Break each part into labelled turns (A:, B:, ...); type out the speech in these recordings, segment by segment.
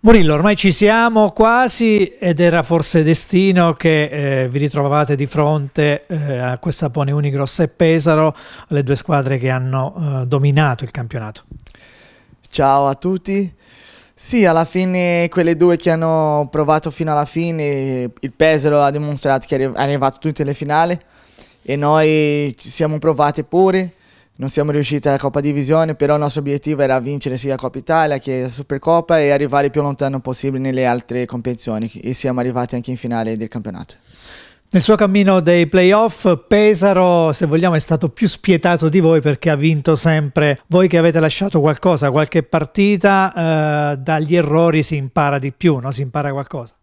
A: Murillo, ormai ci siamo quasi ed era forse destino che eh, vi ritrovavate di fronte eh, a questa Pone Unigross e Pesaro, le due squadre che hanno eh, dominato il campionato.
B: Ciao a tutti. Sì, alla fine quelle due che hanno provato fino alla fine, il Pesaro ha dimostrato che è arrivato tutte le finali e noi ci siamo provate pure non siamo riusciti alla Coppa Divisione, però il nostro obiettivo era vincere sia la Coppa Italia che la Supercoppa e arrivare il più lontano possibile nelle altre competizioni e siamo arrivati anche in finale del campionato.
A: Nel suo cammino dei playoff, Pesaro, se vogliamo, è stato più spietato di voi perché ha vinto sempre. Voi che avete lasciato qualcosa, qualche partita, eh, dagli errori si impara di più, no? si impara qualcosa.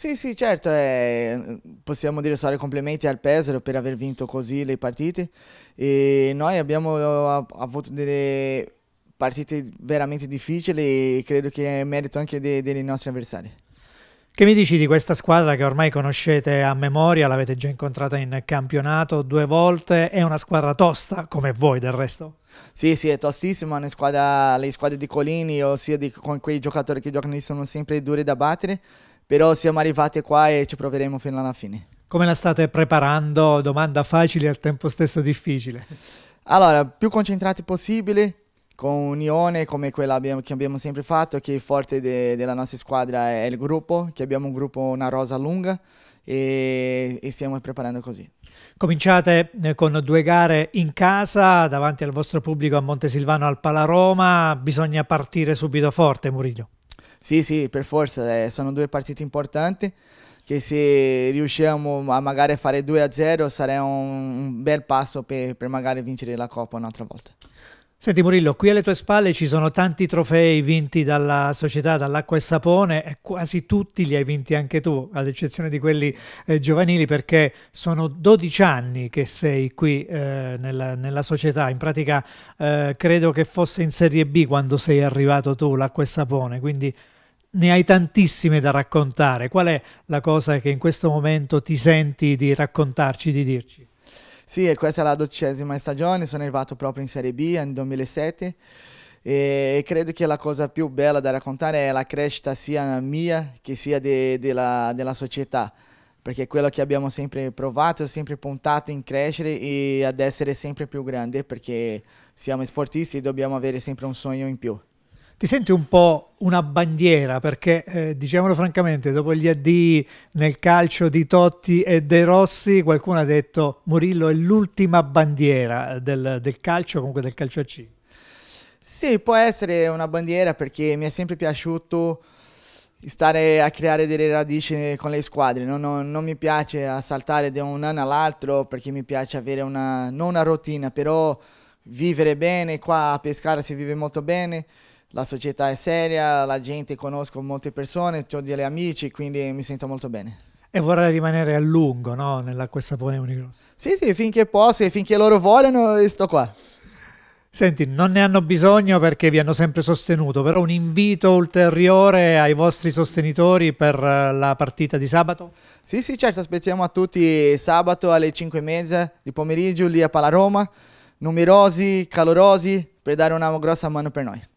B: Sì, sì, certo, eh, possiamo dire solo complimenti al Pesaro per aver vinto così le partite e noi abbiamo eh, avuto delle partite veramente difficili e credo che è merito anche de dei nostri avversari.
A: Che mi dici di questa squadra che ormai conoscete a memoria, l'avete già incontrata in campionato due volte, è una squadra tosta come voi del resto?
B: Sì, sì, è tostissima, squadra, le squadre di Colini, ossia di, con quei giocatori che giocano lì sono sempre duri da battere, però siamo arrivati qua e ci proveremo fino alla fine.
A: Come la state preparando? Domanda facile e al tempo stesso difficile.
B: Allora, più concentrati possibile, con unione come quella abbiamo, che abbiamo sempre fatto, che il forte de, della nostra squadra è il gruppo, che abbiamo un gruppo, una rosa lunga e, e stiamo preparando così.
A: Cominciate eh, con due gare in casa davanti al vostro pubblico a Montesilvano al Palaroma, bisogna partire subito forte Murillo.
B: Sì, sì, per forza, eh, sono due partite importanti che se riusciamo a magari fare 2-0 sarà un, bel passo per, per magari vincere la Coppa un'altra volta.
A: Senti Murillo, qui alle tue spalle ci sono tanti trofei vinti dalla società, dall'acqua e sapone, e quasi tutti li hai vinti anche tu, ad eccezione di quelli eh, giovanili, perché sono 12 anni che sei qui eh, nella, nella, società, in pratica eh, credo che fosse in Serie B quando sei arrivato tu, l'acqua e sapone, quindi ne hai tantissime da raccontare. Qual è la cosa che in questo momento ti senti di raccontarci, di dirci? Sì, e
B: questa è la dodicesima stagione, sono arrivato proprio in Serie B nel 2007 e credo che la cosa più bella da raccontare è la crescita sia mia che sia de, de la, della società, perché è quello che abbiamo sempre provato, sempre puntato in crescere e ad essere sempre più grande, perché siamo sportisti e dobbiamo avere sempre un sogno in più
A: ti senti un po' una bandiera perché eh, diciamolo francamente dopo gli addii nel calcio di Totti e De Rossi qualcuno ha detto Murillo è l'ultima bandiera del, del calcio comunque del calcio a C
B: sì può essere una bandiera perché mi è sempre piaciuto stare a creare delle radici con le squadre. Non, non, non mi piace saltare da un anno all'altro perché mi piace avere una, non una routine, però vivere bene. Qua a Pescara si vive molto bene la società è seria, la gente conosco molte persone, ho degli amici, quindi mi sento
A: molto bene. E vorrei rimanere a lungo, no? Nell'acqua e sapone Unicross.
B: Sì, sì, finché posso e finché loro vogliono, eh, sto qua.
A: Senti, non ne hanno bisogno perché vi hanno sempre sostenuto, però un invito ulteriore ai vostri sostenitori per eh, la partita di sabato?
B: Sì, sì, certo, aspettiamo a tutti sabato alle 5 e mezza di pomeriggio lì a Palaroma, numerosi, calorosi, per dare una grossa mano per noi.